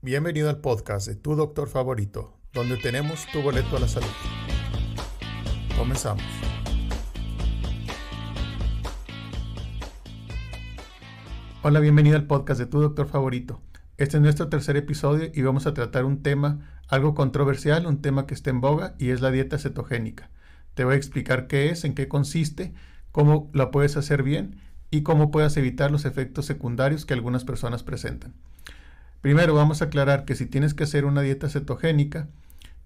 Bienvenido al podcast de Tu Doctor Favorito, donde tenemos tu boleto a la salud. Comenzamos. Hola, bienvenido al podcast de Tu Doctor Favorito. Este es nuestro tercer episodio y vamos a tratar un tema algo controversial, un tema que está en boga y es la dieta cetogénica. Te voy a explicar qué es, en qué consiste, cómo la puedes hacer bien y cómo puedas evitar los efectos secundarios que algunas personas presentan. Primero vamos a aclarar que si tienes que hacer una dieta cetogénica,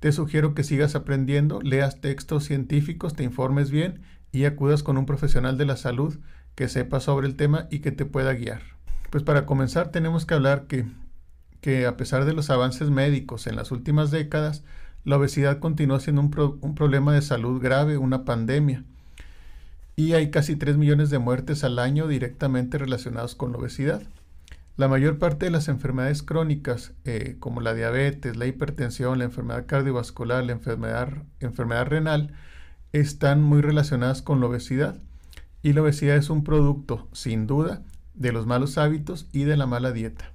te sugiero que sigas aprendiendo, leas textos científicos, te informes bien y acudas con un profesional de la salud que sepa sobre el tema y que te pueda guiar. Pues para comenzar tenemos que hablar que, que a pesar de los avances médicos en las últimas décadas, la obesidad continúa siendo un, problema de salud grave, una pandemia. Y hay casi 3 millones de muertes al año directamente relacionadas con la obesidad. La mayor parte de las enfermedades crónicas, eh, como la diabetes, la hipertensión, la enfermedad cardiovascular, la enfermedad, enfermedad renal, están muy relacionadas con la obesidad. Y la obesidad es un producto, sin duda, de los malos hábitos y de la mala dieta.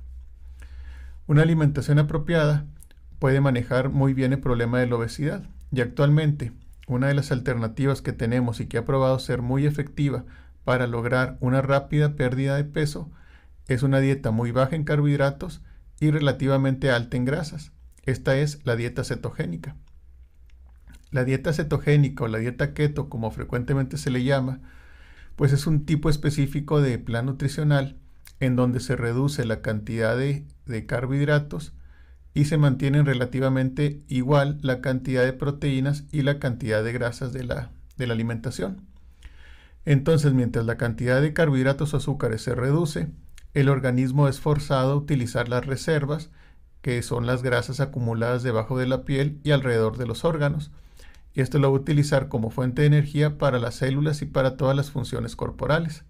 Una alimentación apropiada puede manejar muy bien el problema de la obesidad. Y actualmente, una de las alternativas que tenemos y que ha probado ser muy efectiva para lograr una rápida pérdida de peso es una dieta muy baja en carbohidratos y relativamente alta en grasas. Esta es la dieta cetogénica. La dieta cetogénica o la dieta keto, como frecuentemente se le llama, pues es un tipo específico de plan nutricional en donde se reduce la cantidad de, carbohidratos y se mantienen relativamente igual la cantidad de proteínas y la cantidad de grasas de la, de la alimentación. Entonces, mientras la cantidad de carbohidratos o azúcares se reduce, el organismo es forzado a utilizar las reservas, que son las grasas acumuladas debajo de la piel y alrededor de los órganos, y esto lo va a utilizar como fuente de energía para las células y para todas las funciones corporales.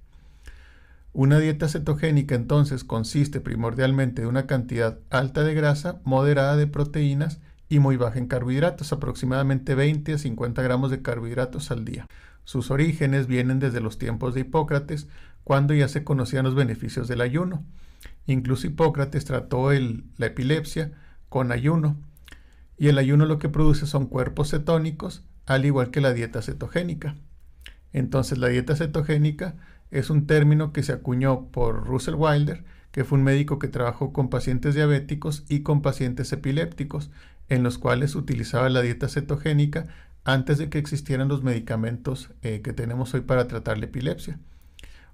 Una dieta cetogénica entonces consiste primordialmente de una cantidad alta de grasa, moderada de proteínas y muy baja en carbohidratos, aproximadamente 20 a 50 gramos de carbohidratos al día. Sus orígenes vienen desde los tiempos de Hipócrates, cuando ya se conocían los beneficios del ayuno. Incluso Hipócrates trató la epilepsia con ayuno, y el ayuno lo que produce son cuerpos cetónicos, al igual que la dieta cetogénica. Entonces la dieta cetogénica es un término que se acuñó por Russell Wilder, que fue un médico que trabajó con pacientes diabéticos y con pacientes epilépticos, en los cuales utilizaba la dieta cetogénica antes de que existieran los medicamentos eh, que tenemos hoy para tratar la epilepsia.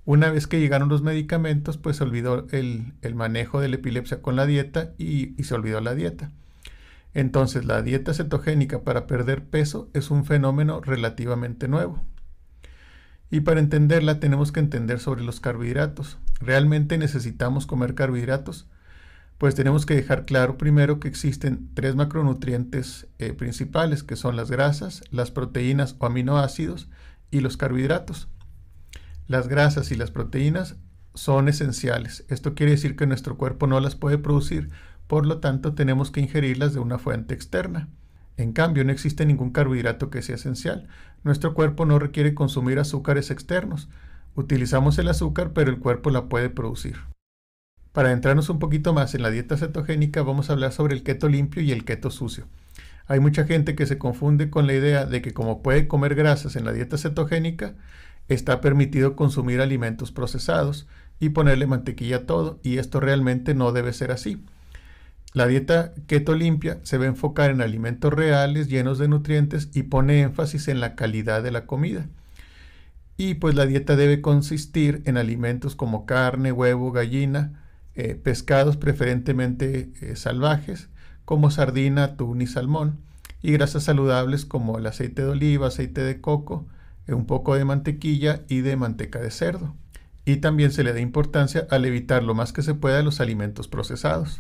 Una vez que llegaron los medicamentos, pues se olvidó el, manejo de la epilepsia con la dieta y, y se olvidó la dieta. Entonces, la dieta cetogénica para perder peso es un fenómeno relativamente nuevo. Y para entenderla tenemos que entender sobre los carbohidratos. ¿Realmente necesitamos comer carbohidratos? pues tenemos que dejar claro primero que existen tres macronutrientes eh, principales, que son las grasas, las proteínas o aminoácidos y los carbohidratos. Las grasas y las proteínas son esenciales. Esto quiere decir que nuestro cuerpo no las puede producir, por lo tanto tenemos que ingerirlas de una fuente externa. En cambio, no existe ningún carbohidrato que sea esencial. Nuestro cuerpo no requiere consumir azúcares externos. Utilizamos el azúcar, pero el cuerpo la puede producir. Para entrarnos un poquito más en la dieta cetogénica, vamos a hablar sobre el keto limpio y el keto sucio. Hay mucha gente que se confunde con la idea de que como puede comer grasas en la dieta cetogénica, está permitido consumir alimentos procesados y ponerle mantequilla a todo, y esto realmente no debe ser así. La dieta keto limpia se va a enfocar en alimentos reales, llenos de nutrientes y pone énfasis en la calidad de la comida. Y pues la dieta debe consistir en alimentos como carne, huevo, gallina, eh, pescados preferentemente eh, salvajes, como sardina, atún y salmón, y grasas saludables como el aceite de oliva, aceite de coco, eh, un poco de mantequilla y de manteca de cerdo. Y también se le da importancia al evitar lo más que se pueda los alimentos procesados.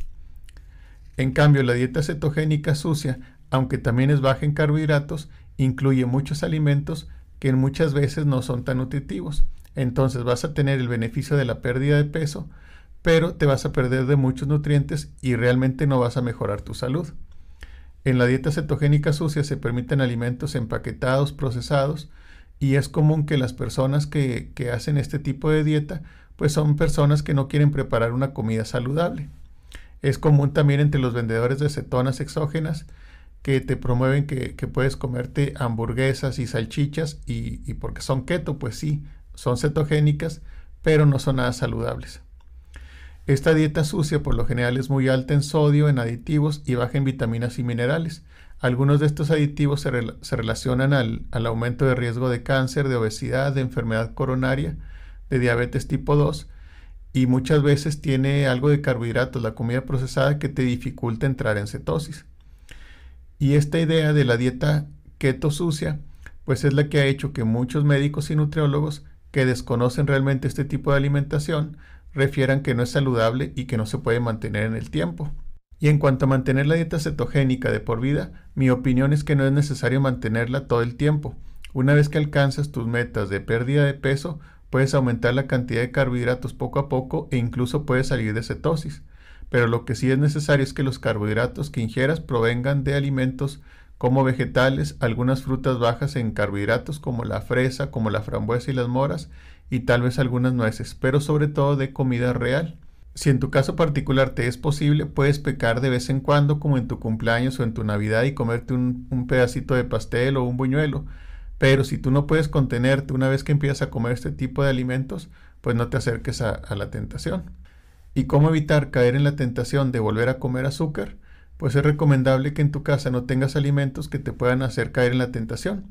En cambio, la dieta cetogénica sucia, aunque también es baja en carbohidratos, incluye muchos alimentos que muchas veces no son tan nutritivos. Entonces vas a tener el beneficio de la pérdida de peso, pero te vas a perder de muchos nutrientes y realmente no vas a mejorar tu salud. En la dieta cetogénica sucia se permiten alimentos empaquetados, procesados, y es común que las personas que, hacen este tipo de dieta, pues son personas que no quieren preparar una comida saludable. Es común también entre los vendedores de cetonas exógenas que te promueven que, puedes comerte hamburguesas y salchichas y porque son keto, pues sí, son cetogénicas, pero no son nada saludables. Esta dieta sucia por lo general es muy alta en sodio, en aditivos y baja en vitaminas y minerales. Algunos de estos aditivos se, relacionan al, al, aumento de riesgo de cáncer, de obesidad, de enfermedad coronaria, de diabetes tipo 2 y muchas veces tiene algo de carbohidratos, la comida procesada que te dificulta entrar en cetosis. Y esta idea de la dieta keto sucia, pues es la que ha hecho que muchos médicos y nutriólogos que desconocen realmente este tipo de alimentación refieran que no es saludable y que no se puede mantener en el tiempo. Y en cuanto a mantener la dieta cetogénica de por vida, mi opinión es que no es necesario mantenerla todo el tiempo. Una vez que alcanzas tus metas de pérdida de peso, puedes aumentar la cantidad de carbohidratos poco a poco e incluso puedes salir de cetosis. Pero lo que sí es necesario es que los carbohidratos que ingieras provengan de alimentos como vegetales, algunas frutas bajas en carbohidratos como la fresa, como la frambuesa y las moras, y tal vez algunas nueces, pero sobre todo de comida real. Si en tu caso particular te es posible, puedes pecar de vez en cuando, como en tu cumpleaños o en tu Navidad, y comerte un, pedacito de pastel o un buñuelo. Pero si tú no puedes contenerte una vez que empiezas a comer este tipo de alimentos, pues no te acerques a la tentación. ¿Y cómo evitar caer en la tentación de volver a comer azúcar? Pues es recomendable que en tu casa no tengas alimentos que te puedan hacer caer en la tentación.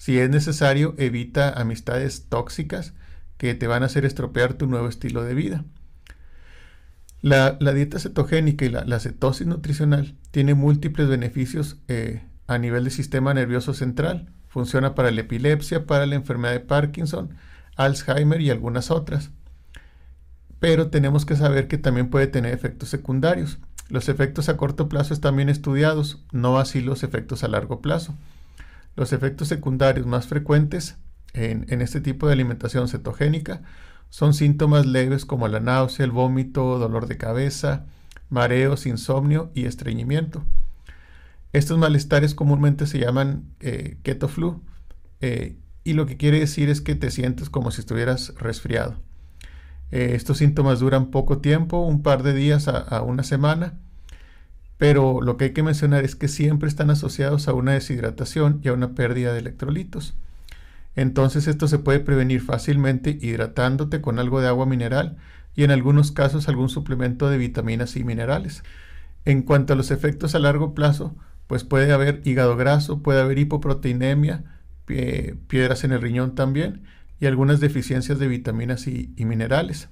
Si es necesario, evita amistades tóxicas que te van a hacer estropear tu nuevo estilo de vida. La, dieta cetogénica y la, cetosis nutricional tiene múltiples beneficios eh, a nivel del sistema nervioso central. Funciona para la epilepsia, para la enfermedad de Parkinson, Alzheimer y algunas otras. Pero tenemos que saber que también puede tener efectos secundarios. Los efectos a corto plazo están bien estudiados, no así los efectos a largo plazo. Los efectos secundarios más frecuentes en, este tipo de alimentación cetogénica son síntomas leves como la náusea, el vómito, dolor de cabeza, mareos, insomnio y estreñimiento. Estos malestares comúnmente se llaman eh, keto flu eh, y lo que quiere decir es que te sientes como si estuvieras resfriado. Eh, estos síntomas duran poco tiempo, un par de días a una semana, pero lo que hay que mencionar es que siempre están asociados a una deshidratación y a una pérdida de electrolitos. Entonces esto se puede prevenir fácilmente hidratándote con algo de agua mineral y en algunos casos algún suplemento de vitaminas y minerales. En cuanto a los efectos a largo plazo, pues puede haber hígado graso, puede haber hipoproteinemia, piedras en el riñón también y algunas deficiencias de vitaminas y minerales.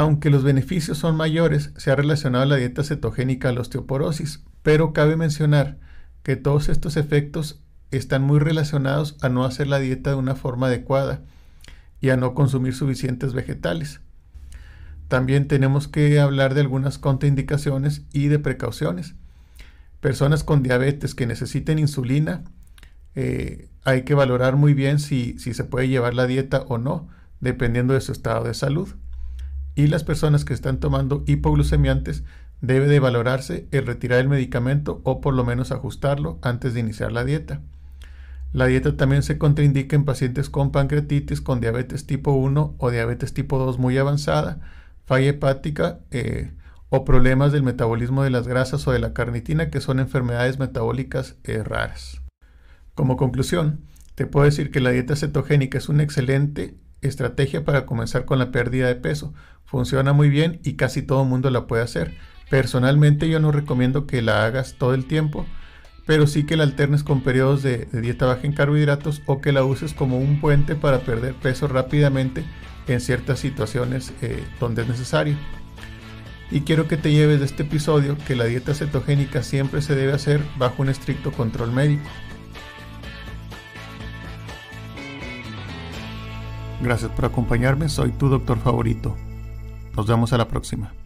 Aunque los beneficios son mayores, se ha relacionado la dieta cetogénica a la osteoporosis, pero cabe mencionar que todos estos efectos están muy relacionados a no hacer la dieta de una forma adecuada y a no consumir suficientes vegetales. También tenemos que hablar de algunas contraindicaciones y de precauciones. Personas con diabetes que necesiten insulina, eh, hay que valorar muy bien si se puede llevar la dieta o no, dependiendo de su estado de salud y las personas que están tomando hipoglucemiantes debe de valorarse el retirar el medicamento o por lo menos ajustarlo antes de iniciar la dieta. La dieta también se contraindica en pacientes con pancreatitis, con diabetes tipo 1 o diabetes tipo 2 muy avanzada, falla hepática eh, o problemas del metabolismo de las grasas o de la carnitina, que son enfermedades metabólicas eh, raras. Como conclusión, te puedo decir que la dieta cetogénica es un excelente estrategia para comenzar con la pérdida de peso. Funciona muy bien y casi todo el mundo la puede hacer. Personalmente yo no recomiendo que la hagas todo el tiempo, pero sí que la alternes con periodos de, dieta baja en carbohidratos o que la uses como un puente para perder peso rápidamente en ciertas situaciones eh, donde es necesario. Y quiero que te lleves de este episodio que la dieta cetogénica siempre se debe hacer bajo un estricto control médico. Gracias por acompañarme, soy tu doctor favorito. Nos vemos a la próxima.